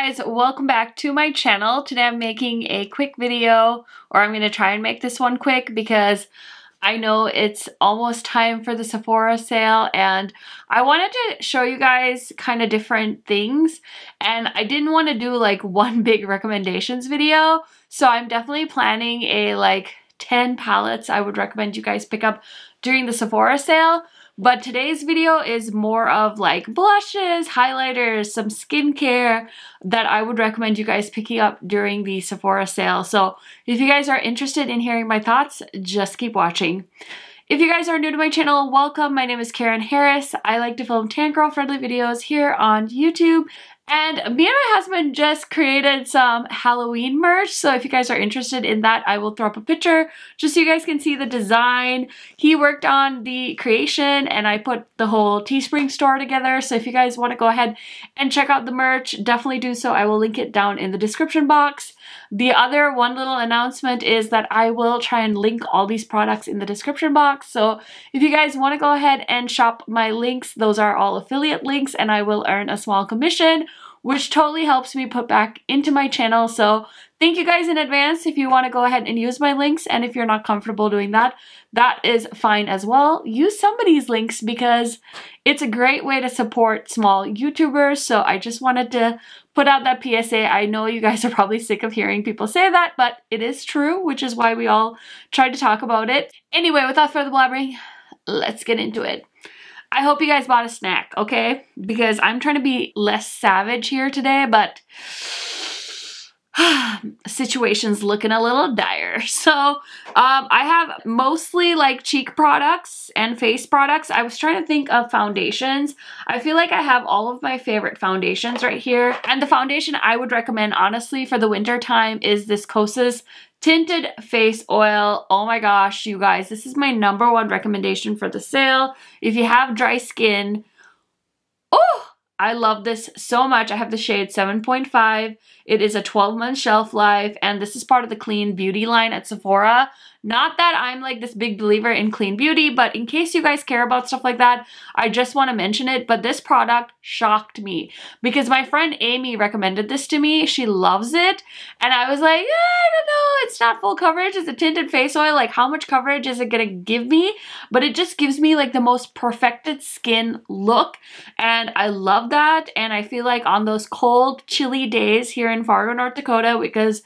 guys, welcome back to my channel. Today I'm making a quick video, or I'm going to try and make this one quick because I know it's almost time for the Sephora sale and I wanted to show you guys kind of different things and I didn't want to do like one big recommendations video so I'm definitely planning a like 10 palettes I would recommend you guys pick up during the Sephora sale but today's video is more of like blushes, highlighters, some skincare that I would recommend you guys picking up during the Sephora sale. So if you guys are interested in hearing my thoughts, just keep watching. If you guys are new to my channel, welcome. My name is Karen Harris. I like to film tan girl friendly videos here on YouTube. And me and my husband just created some Halloween merch, so if you guys are interested in that, I will throw up a picture just so you guys can see the design. He worked on the creation and I put the whole Teespring store together, so if you guys want to go ahead and check out the merch, definitely do so. I will link it down in the description box. The other one little announcement is that I will try and link all these products in the description box. So if you guys want to go ahead and shop my links, those are all affiliate links and I will earn a small commission which totally helps me put back into my channel. So thank you guys in advance if you want to go ahead and use my links. And if you're not comfortable doing that, that is fine as well. Use somebody's links because it's a great way to support small YouTubers. So I just wanted to put out that PSA. I know you guys are probably sick of hearing people say that, but it is true, which is why we all tried to talk about it. Anyway, without further blabbering, let's get into it. I hope you guys bought a snack, okay? Because I'm trying to be less savage here today, but situation's looking a little dire. So um, I have mostly like cheek products and face products. I was trying to think of foundations. I feel like I have all of my favorite foundations right here. And the foundation I would recommend honestly for the winter time is this Kosas Tinted Face Oil. Oh my gosh, you guys, this is my number one recommendation for the sale. If you have dry skin, oh, I love this so much. I have the shade 7.5. It is a 12 month shelf life and this is part of the clean beauty line at Sephora. Not that I'm like this big believer in clean beauty, but in case you guys care about stuff like that, I just want to mention it. But this product shocked me because my friend Amy recommended this to me. She loves it. And I was like, ah, I don't know, it's not full coverage. It's a tinted face oil. Like how much coverage is it going to give me? But it just gives me like the most perfected skin look. And I love love that. And I feel like on those cold, chilly days here in Fargo, North Dakota, because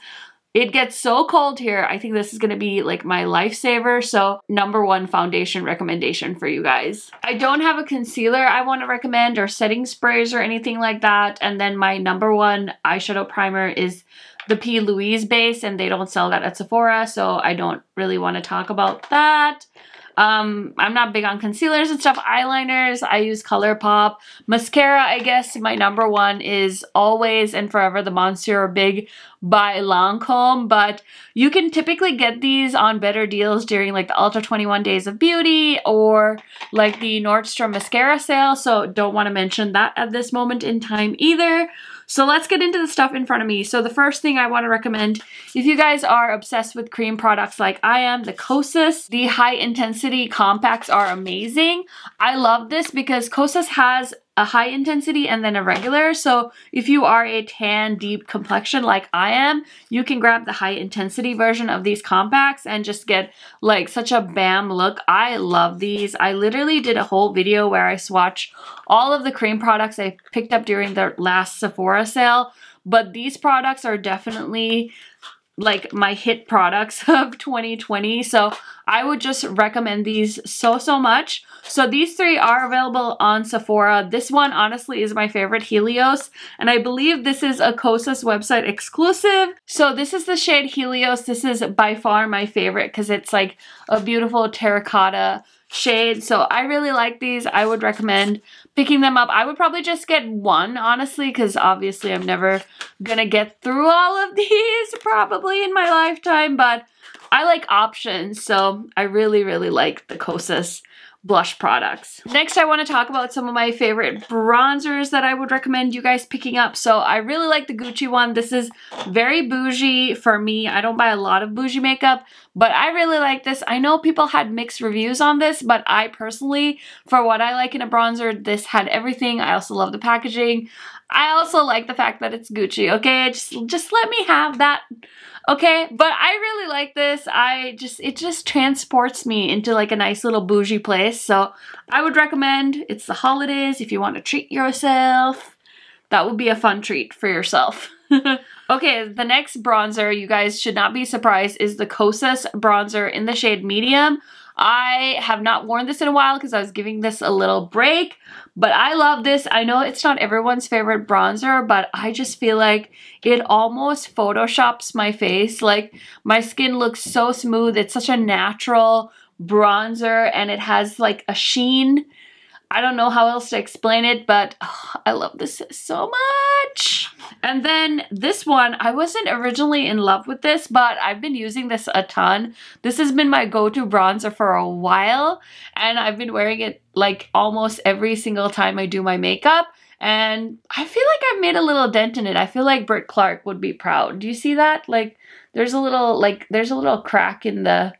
it gets so cold here. I think this is gonna be like my lifesaver. So number one foundation recommendation for you guys. I don't have a concealer I wanna recommend or setting sprays or anything like that. And then my number one eyeshadow primer is the P. Louise base and they don't sell that at Sephora. So I don't really wanna talk about that. Um, I'm not big on concealers and stuff. Eyeliners, I use ColourPop. Mascara, I guess my number one is always and forever the Monsieur Big by Lancome, but you can typically get these on better deals during like the Ultra 21 Days of Beauty or like the Nordstrom mascara sale, so don't want to mention that at this moment in time either. So let's get into the stuff in front of me. So the first thing I want to recommend, if you guys are obsessed with cream products like I am, the Kosas, the high intensity compacts are amazing. I love this because Kosas has a high intensity and then a regular. So if you are a tan, deep complexion like I am, you can grab the high intensity version of these compacts and just get like such a bam look. I love these. I literally did a whole video where I swatch all of the cream products I picked up during the last Sephora sale. But these products are definitely like my hit products of 2020. So I would just recommend these so, so much. So these three are available on Sephora. This one honestly is my favorite, Helios. And I believe this is a Kosas website exclusive. So this is the shade Helios. This is by far my favorite because it's like a beautiful terracotta shade. So I really like these. I would recommend picking them up. I would probably just get one, honestly, because obviously I'm never going to get through all of these probably in my lifetime, but I like options. So I really, really like the Kosas blush products. Next, I wanna talk about some of my favorite bronzers that I would recommend you guys picking up. So I really like the Gucci one. This is very bougie for me. I don't buy a lot of bougie makeup, but I really like this. I know people had mixed reviews on this, but I personally, for what I like in a bronzer, this had everything. I also love the packaging. I also like the fact that it's Gucci, okay? Just, just let me have that Okay, but I really like this. I just, it just transports me into like a nice little bougie place. So I would recommend, it's the holidays, if you want to treat yourself, that would be a fun treat for yourself. okay, the next bronzer, you guys should not be surprised, is the Kosas bronzer in the shade medium. I have not worn this in a while because I was giving this a little break, but I love this. I know it's not everyone's favorite bronzer, but I just feel like it almost photoshops my face. Like my skin looks so smooth. It's such a natural bronzer and it has like a sheen I don't know how else to explain it, but oh, I love this so much. And then this one, I wasn't originally in love with this, but I've been using this a ton. This has been my go-to bronzer for a while, and I've been wearing it like almost every single time I do my makeup. And I feel like I've made a little dent in it. I feel like Bert Clark would be proud. Do you see that? Like there's a little like there's a little crack in the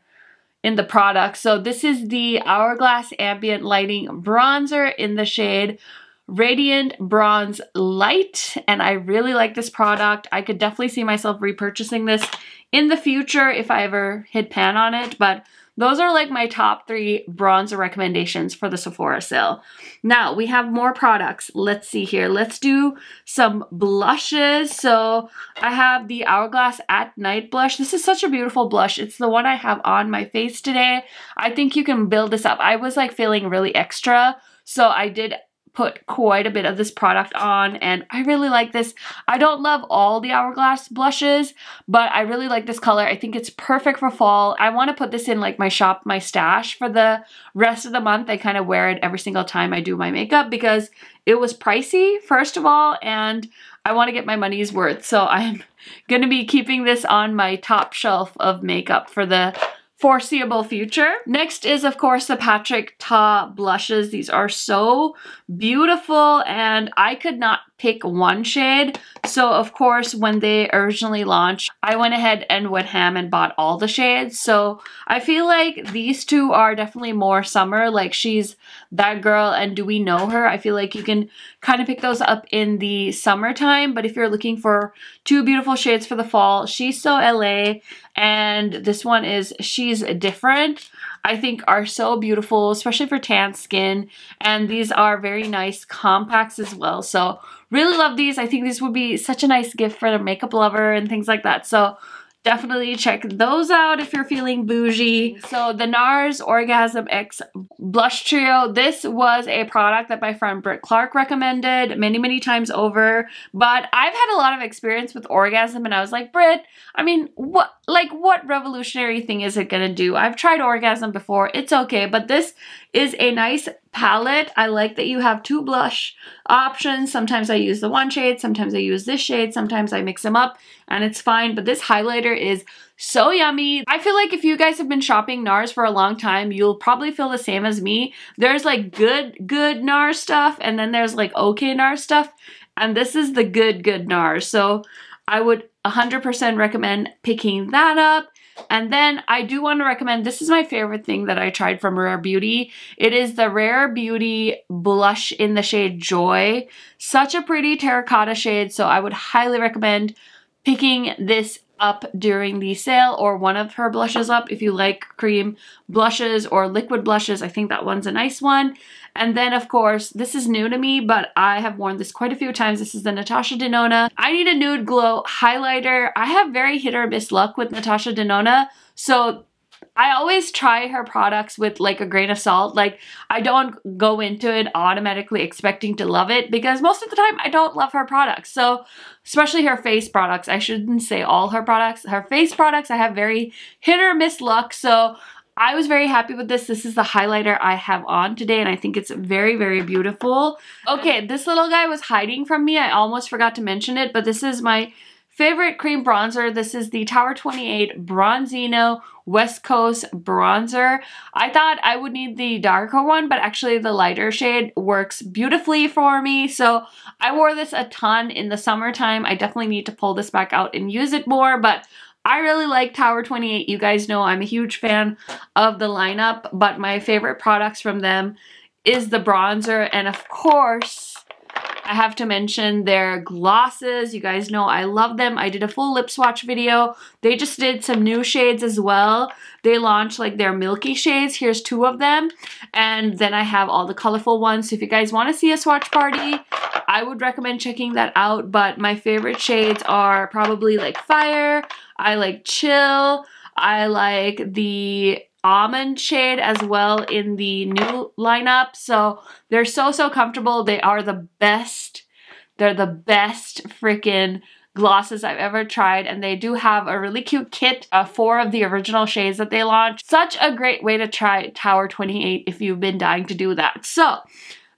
in the product. So this is the Hourglass Ambient Lighting Bronzer in the shade Radiant Bronze Light. And I really like this product. I could definitely see myself repurchasing this in the future if I ever hit pan on it. But those are like my top three bronzer recommendations for the Sephora sale. Now we have more products. Let's see here. Let's do some blushes. So I have the Hourglass at Night blush. This is such a beautiful blush. It's the one I have on my face today. I think you can build this up. I was like feeling really extra. So I did put quite a bit of this product on and I really like this. I don't love all the Hourglass blushes, but I really like this color. I think it's perfect for fall. I want to put this in like my shop, my stash for the rest of the month. I kind of wear it every single time I do my makeup because it was pricey, first of all, and I want to get my money's worth. So I'm going to be keeping this on my top shelf of makeup for the foreseeable future. Next is, of course, the Patrick Ta blushes. These are so beautiful and I could not pick one shade. So of course, when they originally launched, I went ahead and went ham and bought all the shades. So I feel like these two are definitely more summer. Like she's that girl and do we know her? I feel like you can kind of pick those up in the summertime. But if you're looking for two beautiful shades for the fall, She's So LA and this one is She's Different. I think are so beautiful, especially for tan skin. And these are very nice compacts as well. So really love these. I think these would be such a nice gift for a makeup lover and things like that. So definitely check those out if you're feeling bougie. So the NARS Orgasm X Blush Trio, this was a product that my friend Britt Clark recommended many, many times over, but I've had a lot of experience with orgasm and I was like, Britt, I mean, what, like what revolutionary thing is it gonna do? I've tried orgasm before, it's okay, but this is a nice palette. I like that you have two blush options. Sometimes I use the one shade, sometimes I use this shade, sometimes I mix them up and it's fine. But this highlighter is so yummy. I feel like if you guys have been shopping NARS for a long time, you'll probably feel the same as me. There's like good, good NARS stuff and then there's like okay NARS stuff. And this is the good, good NARS. So I would 100% recommend picking that up. And then I do want to recommend, this is my favorite thing that I tried from Rare Beauty. It is the Rare Beauty Blush in the shade Joy. Such a pretty terracotta shade, so I would highly recommend picking this up during the sale or one of her blushes up if you like cream blushes or liquid blushes. I think that one's a nice one. And then of course, this is new to me, but I have worn this quite a few times. This is the Natasha Denona. I need a nude glow highlighter. I have very hit or miss luck with Natasha Denona. So I always try her products with like a grain of salt. Like I don't go into it automatically expecting to love it because most of the time I don't love her products. So especially her face products. I shouldn't say all her products. Her face products I have very hit or miss luck. So I was very happy with this. This is the highlighter I have on today and I think it's very, very beautiful. Okay, this little guy was hiding from me. I almost forgot to mention it, but this is my favorite cream bronzer. This is the Tower 28 Bronzino West Coast Bronzer. I thought I would need the darker one, but actually the lighter shade works beautifully for me. So I wore this a ton in the summertime. I definitely need to pull this back out and use it more, but I really like Tower 28. You guys know I'm a huge fan of the lineup, but my favorite products from them is the bronzer and of course I have to mention their glosses. You guys know I love them. I did a full lip swatch video. They just did some new shades as well. They launched like their milky shades. Here's two of them. And then I have all the colorful ones. So if you guys want to see a swatch party, I would recommend checking that out. But my favorite shades are probably like Fire. I like Chill. I like the almond shade as well in the new lineup. So they're so, so comfortable. They are the best. They're the best freaking glosses I've ever tried and they do have a really cute kit of four of the original shades that they launched. Such a great way to try Tower 28 if you've been dying to do that. So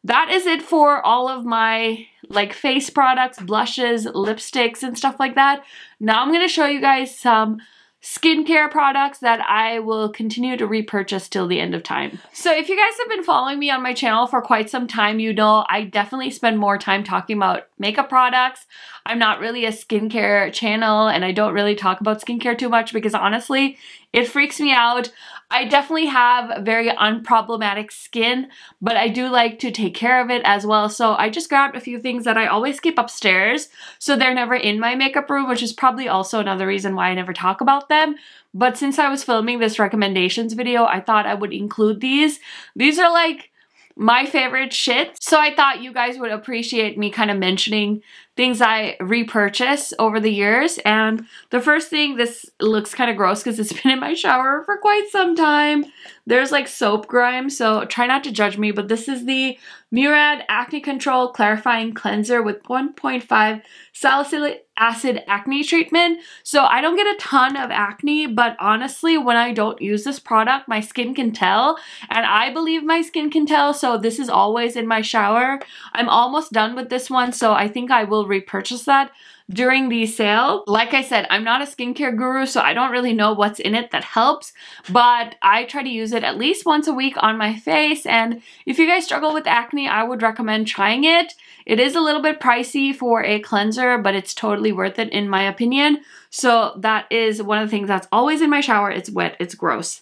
that is it for all of my like face products, blushes, lipsticks, and stuff like that. Now I'm going to show you guys some skincare products that I will continue to repurchase till the end of time. So if you guys have been following me on my channel for quite some time, you know I definitely spend more time talking about makeup products. I'm not really a skincare channel and I don't really talk about skincare too much because honestly, it freaks me out. I definitely have very unproblematic skin, but I do like to take care of it as well. So I just grabbed a few things that I always keep upstairs. So they're never in my makeup room, which is probably also another reason why I never talk about them. But since I was filming this recommendations video, I thought I would include these. These are like my favorite shit. So I thought you guys would appreciate me kind of mentioning things I repurchase over the years. And the first thing, this looks kind of gross because it's been in my shower for quite some time. There's like soap grime, so try not to judge me, but this is the Murad Acne Control Clarifying Cleanser with 1.5 salicylic acid acne treatment. So I don't get a ton of acne, but honestly, when I don't use this product, my skin can tell, and I believe my skin can tell, so this is always in my shower. I'm almost done with this one, so I think I will repurchase that during the sale. Like I said, I'm not a skincare guru, so I don't really know what's in it that helps, but I try to use it at least once a week on my face. And if you guys struggle with acne, I would recommend trying it. It is a little bit pricey for a cleanser, but it's totally worth it in my opinion. So that is one of the things that's always in my shower. It's wet, it's gross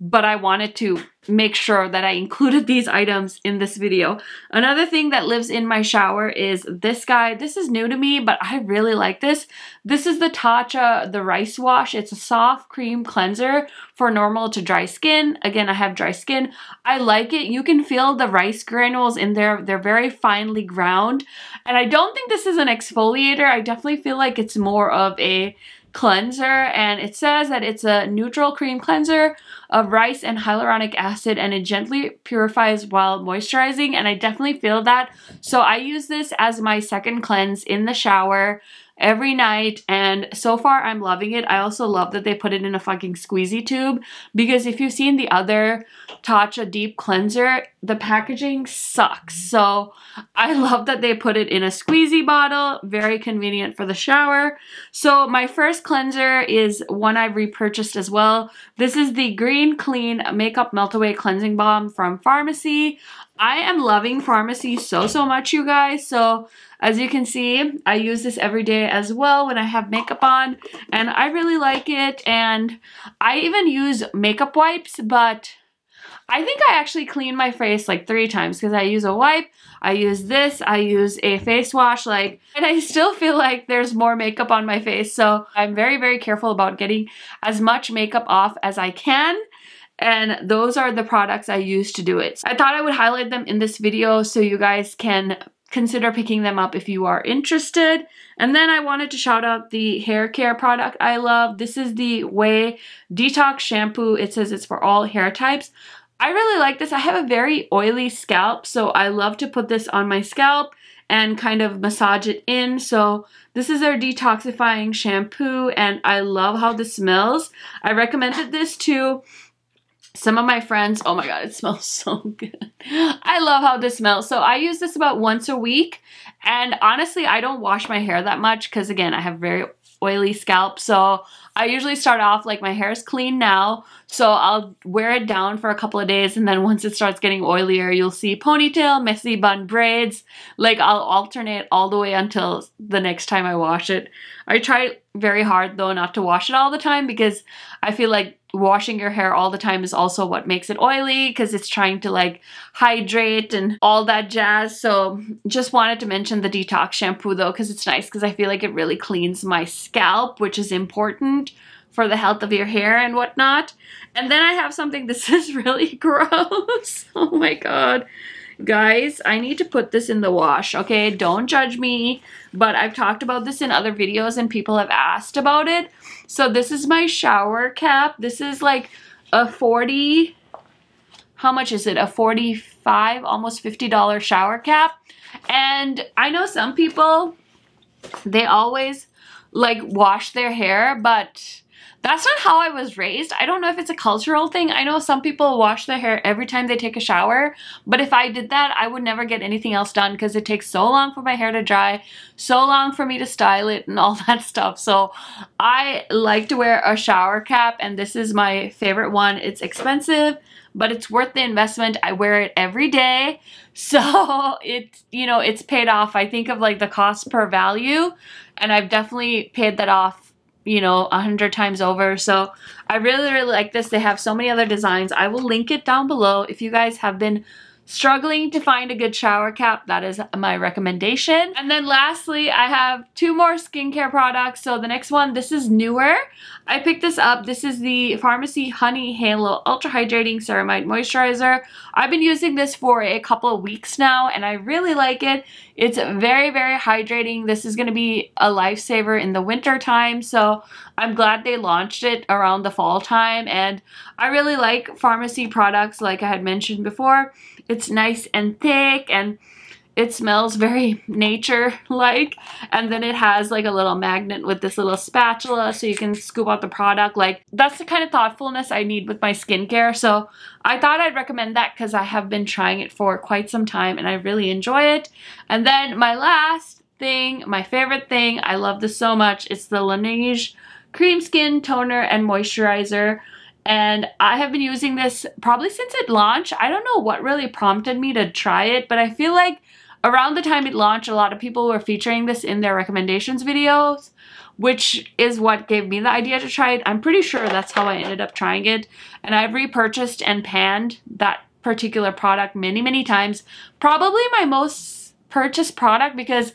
but I wanted to make sure that I included these items in this video. Another thing that lives in my shower is this guy. This is new to me, but I really like this. This is the Tatcha The Rice Wash. It's a soft cream cleanser for normal to dry skin. Again, I have dry skin. I like it. You can feel the rice granules in there. They're very finely ground. And I don't think this is an exfoliator. I definitely feel like it's more of a cleanser and it says that it's a neutral cream cleanser of rice and hyaluronic acid and it gently purifies while moisturizing and I definitely feel that. So I use this as my second cleanse in the shower every night and so far I'm loving it. I also love that they put it in a fucking squeezy tube because if you've seen the other Tatcha Deep Cleanser, the packaging sucks. So I love that they put it in a squeezy bottle, very convenient for the shower. So my first cleanser is one I repurchased as well. This is the Green Clean Makeup Melt Away Cleansing Balm from Pharmacy. I am loving pharmacy so, so much, you guys. So as you can see, I use this every day as well when I have makeup on. And I really like it. And I even use makeup wipes, but I think I actually clean my face like three times because I use a wipe, I use this, I use a face wash, like, and I still feel like there's more makeup on my face. So I'm very, very careful about getting as much makeup off as I can and those are the products I use to do it. I thought I would highlight them in this video so you guys can consider picking them up if you are interested. And then I wanted to shout out the hair care product I love. This is the Way Detox Shampoo. It says it's for all hair types. I really like this. I have a very oily scalp, so I love to put this on my scalp and kind of massage it in. So this is their detoxifying shampoo, and I love how this smells. I recommended this to some of my friends, oh my god, it smells so good. I love how this smells. So I use this about once a week. And honestly, I don't wash my hair that much because again, I have very oily scalp. So I usually start off like my hair is clean now, so I'll wear it down for a couple of days and then once it starts getting oilier, you'll see ponytail, messy bun braids. Like I'll alternate all the way until the next time I wash it. I try very hard though not to wash it all the time because I feel like washing your hair all the time is also what makes it oily because it's trying to like hydrate and all that jazz. So just wanted to mention the detox shampoo though because it's nice because I feel like it really cleans my scalp, which is important important for the health of your hair and whatnot. And then I have something, this is really gross. oh my God. Guys, I need to put this in the wash, okay? Don't judge me, but I've talked about this in other videos and people have asked about it. So this is my shower cap. This is like a 40, how much is it? A 45, almost $50 shower cap. And I know some people, they always like wash their hair, but that's not how I was raised. I don't know if it's a cultural thing. I know some people wash their hair every time they take a shower, but if I did that, I would never get anything else done because it takes so long for my hair to dry, so long for me to style it and all that stuff. So I like to wear a shower cap and this is my favorite one. It's expensive, but it's worth the investment. I wear it every day. So it's you know, it's paid off. I think of like the cost per value and I've definitely paid that off you know, a hundred times over. So I really, really like this. They have so many other designs. I will link it down below. If you guys have been struggling to find a good shower cap, that is my recommendation. And then lastly, I have two more skincare products. So the next one, this is newer. I picked this up. This is the Pharmacy Honey Halo Ultra Hydrating Ceramide Moisturizer. I've been using this for a couple of weeks now and I really like it. It's very, very hydrating. This is going to be a lifesaver in the winter time. So I'm glad they launched it around the fall time. And I really like pharmacy products like I had mentioned before. It's nice and thick and it smells very nature-like. And then it has like a little magnet with this little spatula so you can scoop out the product. Like that's the kind of thoughtfulness I need with my skincare. So I thought I'd recommend that because I have been trying it for quite some time and I really enjoy it. And then my last thing, my favorite thing, I love this so much, it's the Laneige Cream Skin Toner and Moisturizer and I have been using this probably since it launched. I don't know what really prompted me to try it, but I feel like around the time it launched, a lot of people were featuring this in their recommendations videos, which is what gave me the idea to try it. I'm pretty sure that's how I ended up trying it, and I've repurchased and panned that particular product many, many times. Probably my most purchased product because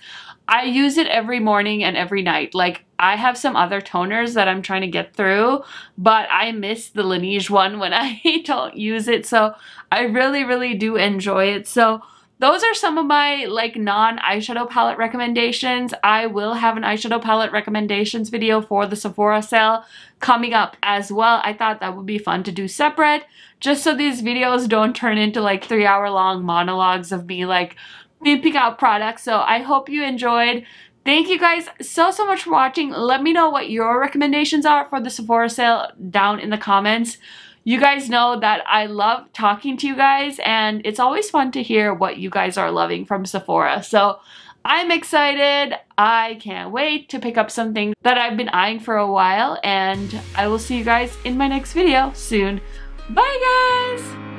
I use it every morning and every night. Like I have some other toners that I'm trying to get through, but I miss the Laneige one when I don't use it. So I really, really do enjoy it. So those are some of my like non eyeshadow palette recommendations. I will have an eyeshadow palette recommendations video for the Sephora sale coming up as well. I thought that would be fun to do separate just so these videos don't turn into like three hour long monologues of me like we pick out products. So I hope you enjoyed. Thank you guys so, so much for watching. Let me know what your recommendations are for the Sephora sale down in the comments. You guys know that I love talking to you guys and it's always fun to hear what you guys are loving from Sephora. So I'm excited. I can't wait to pick up something that I've been eyeing for a while and I will see you guys in my next video soon. Bye guys!